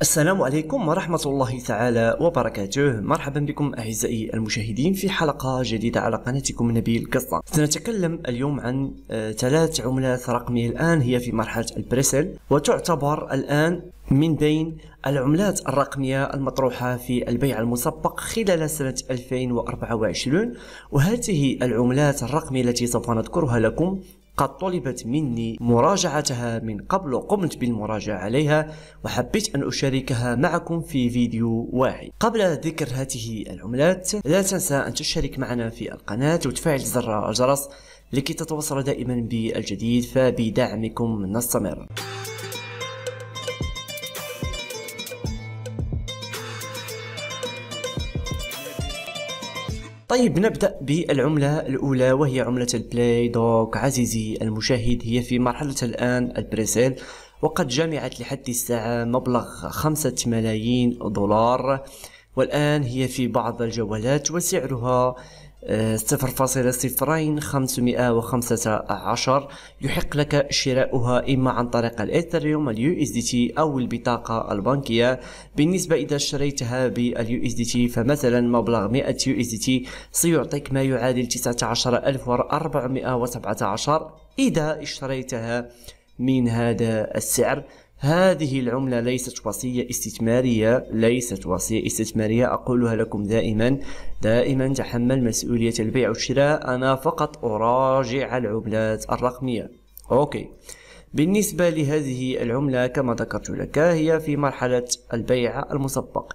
السلام عليكم ورحمة الله تعالى وبركاته مرحبا بكم أعزائي المشاهدين في حلقة جديدة على قناتكم نبيل قصة سنتكلم اليوم عن آه، ثلاث عملات رقمية الآن هي في مرحلة البريسل وتعتبر الآن من بين العملات الرقمية المطروحة في البيع المسبق خلال سنة 2024 وهذه العملات الرقمية التي سوف نذكرها لكم قد طلبت مني مراجعتها من قبل وقمت بالمراجعة عليها وحبيت أن أشاركها معكم في فيديو واحد قبل ذكر هذه العملات لا تنسى أن تشارك معنا في القناة وتفعل زر الجرس لكي تتوصل دائما بالجديد فبدعمكم نستمر طيب نبدأ بالعملة الأولى وهي عملة البلاي دوك عزيزي المشاهد هي في مرحلة الآن البريسيل وقد جمعت لحد الساعة مبلغ خمسة ملايين دولار والآن هي في بعض الجوالات وسعرها صفر فاصلة صفرين خمسمائة وخمسة عشر يحق لك شراؤها إما عن طريق الإثريوم اليو اس دي تي أو البطاقة البنكية بالنسبة إذا اشتريتها باليو اس دي تي فمثلا مبلغ 100 يو اس دي تي سيعطيك ما يعادل 19417 إذا اشتريتها من هذا السعر هذه العملة ليست وصية استثمارية ليست وصية استثمارية أقولها لكم دائما دائما تحمل مسؤولية البيع والشراء أنا فقط أراجع العملات الرقمية أوكي بالنسبة لهذه العملة كما ذكرت لك هي في مرحلة البيع المسبق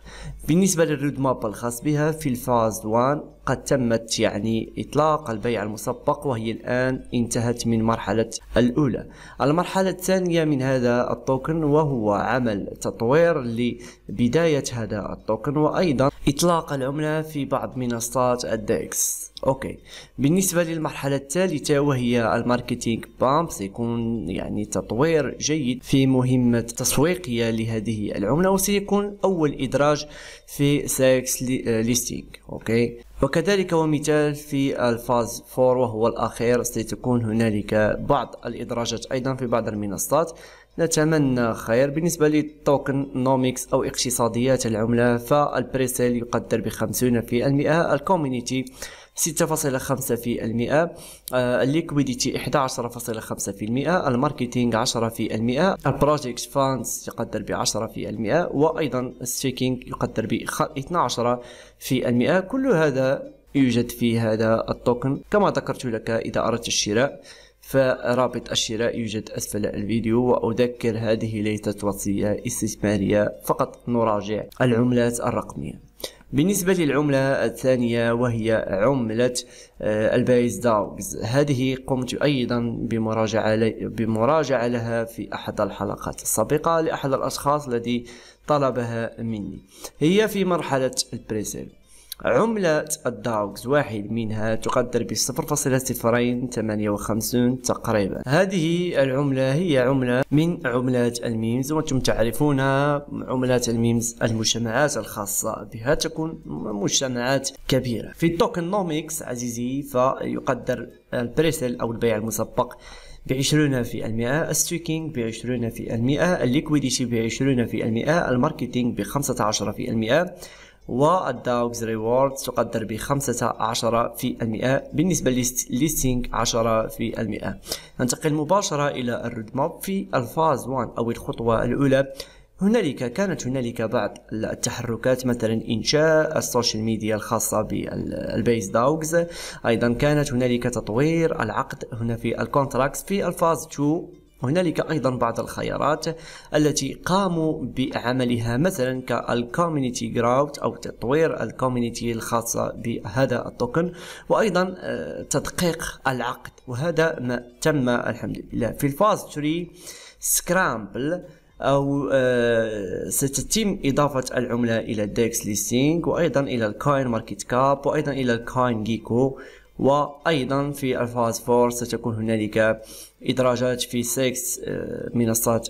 بالنسبة للرود ماب الخاص بها في الفاز 1 قد تمت يعني إطلاق البيع المسبق وهي الآن انتهت من مرحلة الأولى المرحلة الثانية من هذا التوكن وهو عمل تطوير لبداية هذا التوكن وأيضا إطلاق العملة في بعض منصات الدكس أوكي بالنسبة للمرحلة الثالثة وهي الماركتينج بامب سيكون يعني تطوير جيد في مهمة تسويقية لهذه العملة وسيكون أول إدراج في سايكس ليستينج أوكي وكذلك ومثال في الفاز 4 وهو الأخير ستكون هنالك بعض الإدراجات أيضا في بعض المنصات نتمنى خير بالنسبة للتوكن نوميكس أو اقتصاديات العملة فالبريسيل يقدر بخمسون في المئة الكوميونيتي ستة فاصلة خمسة في المئة آه، الليكويديتي عشرة في المئة البروجيكت فاندز يقدر بعشرة في المئة وأيضا الستيكينغ يقدر في المئة كل هذا يوجد في هذا التوكن كما ذكرت لك إذا أردت الشراء فرابط الشراء يوجد أسفل الفيديو وأذكر هذه ليست وصية استثمارية فقط نراجع العملات الرقمية بالنسبة للعملة الثانية وهي عملة آه، البايز داوغز هذه قمت أيضا بمراجعة, بمراجعة لها في أحد الحلقات السابقة لأحد الأشخاص الذي طلبها مني هي في مرحلة البريسيل عملة الداوكس واحد منها تقدر ب 0.058 تقريبا هذه العملة هي عملة من عملات الميمز وأنتم تعرفون عملات الميمز المجتمعات الخاصة بها تكون مجتمعات كبيرة في التوكنوميكس عزيزي فيقدر البريسل أو البيع المسبق بعشرون في المئة الستيكينج بعشرون في المئة الليكويديتي بعشرون في المئة الماركتينج بخمسة عشر في المئة والداوكس ريورد تقدر ب 15% بالنسبة للستينج 10% ننتقل مباشرة إلى الرود ماب في الفاز 1 أو الخطوة الأولى هنالك كانت هنالك بعض التحركات مثلا انشاء السوشيال ميديا الخاصه بالبيز داوغز ايضا كانت هنالك تطوير العقد هنا في الكونتراكس في الفاز 2 هنالك ايضا بعض الخيارات التي قاموا بعملها مثلا كالكوميونيتي جراوت او تطوير الكوميونيتي الخاصه بهذا التوكن وايضا آه، تدقيق العقد وهذا ما تم الحمد لله في الفاز 3 سكرامبل او آه، ستتم اضافه العمله الى ديكس ليستينج وايضا الى الكوين ماركت كاب وايضا الى الكوين جيكو وايضا في الفاز 4 ستكون هنالك إدراجات في سكس آه، منصات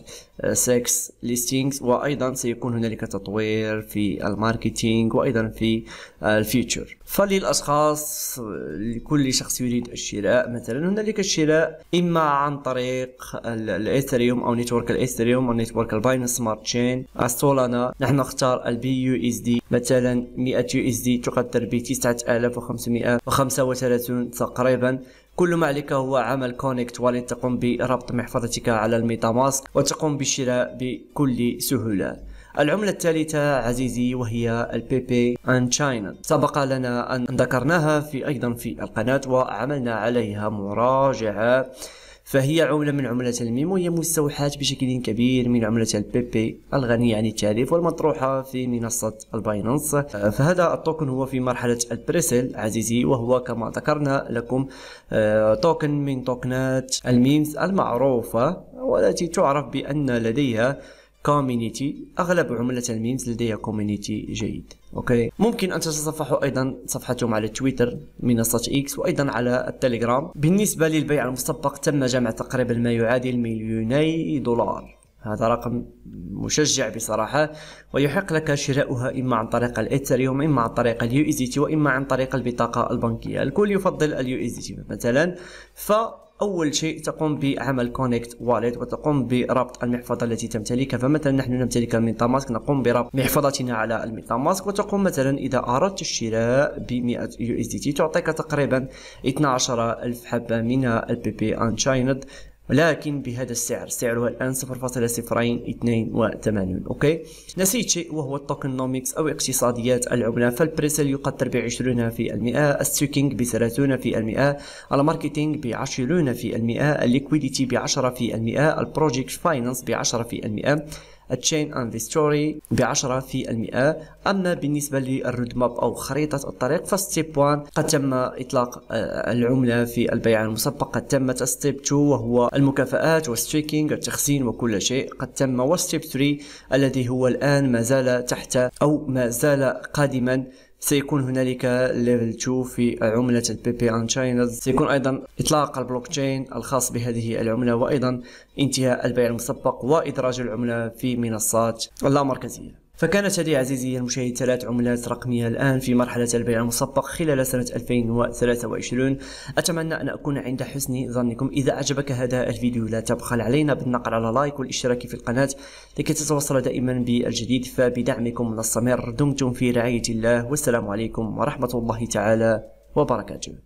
سكس آه، ليستينغز وأيضا سيكون هنالك تطوير في الماركتينغ وأيضا في آه، الفيوتشر فللأشخاص لكل شخص يريد الشراء مثلا هنالك الشراء إما عن طريق الإثريوم أو نتورك الإثريوم أو نتورك الباينانس سمارت تشين السولانا نحن نختار البي يو إس دي مثلا 100 يو إس دي تقدر ب 9535 تقريبا كل ما عليك هو عمل كونكت ولن تقوم بربط محفظتك على الميتاماسك وتقوم بالشراء بكل سهولة العملة الثالثة عزيزي وهي بي ان تشاينا سبق لنا أن ذكرناها في أيضا في القناة وعملنا عليها مراجعة فهي عملة من عملة الميم هي مستوحاة بشكل كبير من عملة البيبي الغنية عن التعريف والمطروحة في منصة الباينانس فهذا التوكن هو في مرحلة البريسل عزيزي وهو كما ذكرنا لكم آه، توكن من توكنات الميمز المعروفة والتي تعرف بأن لديها كوميونيتي اغلب عملة الميمز لديها كوميونيتي جيد اوكي ممكن ان تتصفحوا ايضا صفحتهم على تويتر منصه اكس وايضا على التليجرام بالنسبه للبيع المسبق تم جمع تقريبا ما يعادل مليوني دولار هذا رقم مشجع بصراحة ويحق لك شراؤها إما عن طريق الإيثريوم إما عن طريق اليو إي وإما عن طريق البطاقة البنكية الكل يفضل اليو إي مثلا ف اول شيء تقوم بعمل كونكت واليت وتقوم بربط المحفظه التي تمتلكها فمثلا نحن نمتلك الميتاماسك ماسك نقوم بربط محفظتنا على الميتاماسك ماسك وتقوم مثلا اذا اردت الشراء ب 100 يو اس دي تي تعطيك تقريبا 12000 حبه من البي بي ان شايند لكن بهذا السعر سعرها الآن 0.0282 أوكي نسيت شيء وهو التوكنوميكس أو اقتصاديات العملة فالبريسل يقدر ب 20% السوكينج ب 30% الماركتينج ب المئة الليكويديتي ب 10% البروجكت فاينانس ب 10% التشين اند ستوري ب 10% اما بالنسبه للرود ماب او خريطه الطريق فستيب 1 قد تم اطلاق آه، العمله في البيع المسبق قد تمت ستيب 2 وهو المكافآت والستريكينج التخزين وكل شيء قد تم وستيب 3 الذي هو الان ما زال تحت او ما زال قادما سيكون هنالك ليفل 2 في عملة البي بي ان تشاينز سيكون ايضا اطلاق البلوك تشين الخاص بهذه العملة وايضا انتهاء البيع المسبق وادراج العملة في منصات اللامركزية فكانت هذه عزيزي المشاهد ثلاث عملات رقمية الآن في مرحلة البيع المسبق خلال سنة 2023 أتمنى أن أكون عند حسن ظنكم إذا أعجبك هذا الفيديو لا تبخل علينا بالنقر على لايك والاشتراك في القناة لكي تتوصل دائما بالجديد فبدعمكم نستمر دمتم في رعاية الله والسلام عليكم ورحمة الله تعالى وبركاته